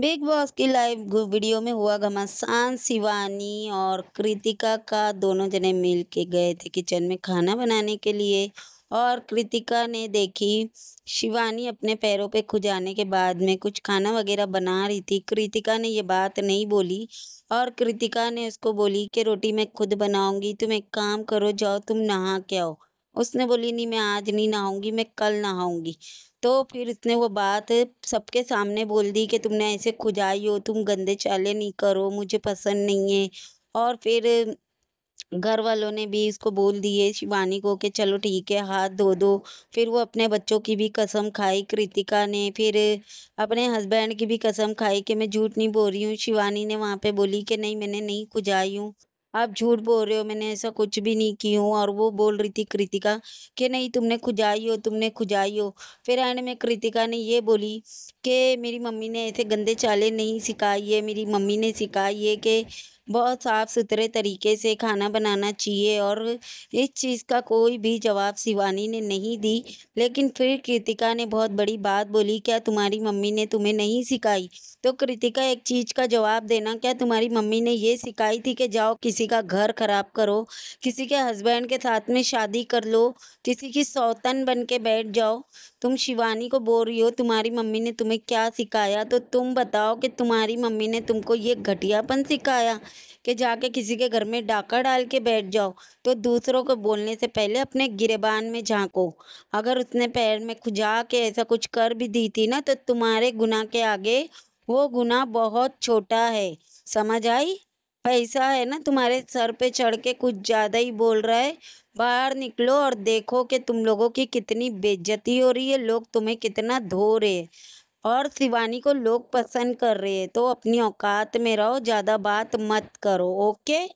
big Boss की live video में हुआ घमासान शिवानी और कृतिका का दोनों जने मिल के गए थे किचन में खाना बनाने के लिए और कृतिका ने देखी शिवानी अपने पैरों पे खुजाने के बाद में कुछ खाना वगैरह बना रही थी कृतिका ने ये बात नहीं बोली और कृतिका ने उसको बोली कि रोटी मैं खुद बनाऊंगी तुम एक काम करो जाओ तुम नहा के आओ उसने बोली नहीं मैं आज नहीं नहाऊंगी मैं कल नहाऊंगी तो फिर उसने वो बात सबके सामने बोल दी कि तुमने ऐसे खुजाई हो तुम गंदे चाले नहीं करो मुझे पसंद नहीं है और फिर घर वालों ने भी इसको बोल दिए शिवानी को कि चलो ठीक है हाथ धो दो फिर वो अपने बच्चों की भी कसम खाई कृतिका ने फिर अपने हस्बैंड की भी कसम खाई कि मैं झूठ नहीं बोल रही हूँ शिवानी ने वहाँ पे बोली कि नहीं मैंने नहीं खुजाई हूँ आप झूठ बोल रहे हो मैंने ऐसा कुछ भी नहीं की हूँ और वो बोल रही थी कृतिका कि नहीं तुमने खुजाई हो तुमने खुजाई हो फिर एंड में कृतिका ने ये बोली कि मेरी मम्मी ने ऐसे गंदे चाले नहीं सिखाई है मेरी मम्मी ने सिखाई है कि बहुत साफ़ सुथरे तरीके से खाना बनाना चाहिए और इस चीज़ का कोई भी जवाब शिवानी ने नहीं दी लेकिन फिर कृतिका ने बहुत बड़ी बात बोली क्या तुम्हारी मम्मी ने तुम्हें नहीं सिखाई तो कृतिका एक चीज़ का जवाब देना क्या तुम्हारी मम्मी ने ये सिखाई थी कि जाओ किसी का घर ख़राब करो किसी के हस्बैंड के साथ में शादी कर लो किसी की सौतन बन के बैठ जाओ तुम शिवानी को बोल रही हो तुम्हारी मम्मी ने तुम्हें क्या सिखाया तो तुम बताओ कि तुम्हारी मम्मी ने तुमको ये घटियापन सिखाया कि जाके किसी के घर में डाका डाल के बैठ जाओ तो दूसरों को बोलने से पहले अपने गिरेबान में झांको अगर उसने पैर में खुजा के ऐसा कुछ कर भी दी थी ना तो तुम्हारे गुनाह के आगे वो गुना बहुत छोटा है समझ आई पैसा है ना तुम्हारे सर पे चढ़ के कुछ ज़्यादा ही बोल रहा है बाहर निकलो और देखो कि तुम लोगों की कितनी बेज्जती हो रही है लोग तुम्हें कितना धो रहे हैं और शिवानी को लोग पसंद कर रहे हैं तो अपनी औकात में रहो ज़्यादा बात मत करो ओके